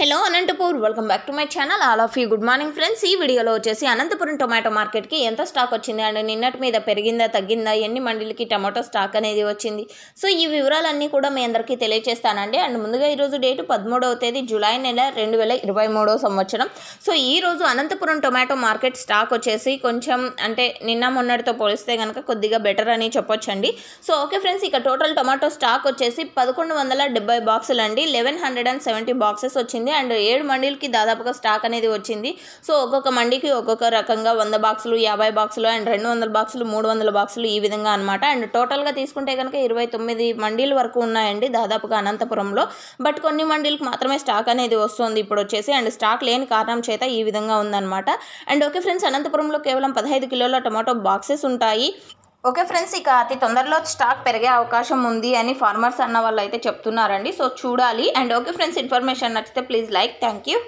hello Anantapur welcome back to my channel all of you good morning friends ఈ వీడియోలో వచ్చేసి Anantapuram tomato మార్కెట్కి ఎంత స్టాక్ వచ్చింది అండ్ నిన్నటి మీద పెరిగిందా తగ్గిందా ఎన్ని మండలికి టమాటో స్టాక్ అనేది వచ్చింది సో ఈ వివరాలన్నీ కూడా మీ అందరికీ తెలియజేస్తానండి అండ్ ముందుగా ఈరోజు డేటు పదమూడవ తేదీ జూలై నెల రెండు వేల ఇరవై మూడవ సంవత్సరం సో ఈ రోజు అనంతపురం టొమాటో మార్కెట్ స్టాక్ వచ్చేసి కొంచెం అంటే నిన్న మొన్నటితో పోలిస్తే కనుక కొద్దిగా బెటర్ అని చెప్పొచ్చండి సో ఓకే ఫ్రెండ్స్ ఇక టోటల్ టొమాటో స్టాక్ వచ్చేసి పదకొండు వందల డెబ్బై బాక్సులు అండి eleven hundred and seventy boxes వచ్చింది వచ్చింది అండ్ ఏడు మండీలకి దాదాపుగా స్టాక్ అనేది వచ్చింది సో ఒక్కొక్క మండీకి ఒక్కొక్క రకంగా వంద బాక్సులు యాభై బాక్సులు అండ్ రెండు వందల బాక్సులు మూడు వందల బాక్సులు ఈ విధంగా అనమాట అండ్ టోటల్గా తీసుకుంటే కనుక ఇరవై తొమ్మిది మండీల వరకు ఉన్నాయండి దాదాపుగా అనంతపురంలో బట్ కొన్ని మండీలకు మాత్రమే స్టాక్ అనేది వస్తుంది ఇప్పుడు వచ్చేసి అండ్ స్టాక్ లేని కారణం చేత ఈ విధంగా ఉందన్నమాట అండ్ ఓకే ఫ్రెండ్స్ అనంతపురంలో కేవలం పదహైదు కిలోల టమాటో బాక్సెస్ ఉంటాయి ఓకే ఫ్రెండ్స్ ఇక అతి తొందరలో స్టాక్ పెరిగే అవకాశం ఉంది అని ఫార్మర్స్ అన్న వాళ్ళు అయితే చెప్తున్నారండి సో చూడాలి అండ్ ఓకే ఫ్రెండ్స్ ఇన్ఫర్మేషన్ నచ్చితే ప్లీజ్ లైక్ థ్యాంక్ యూ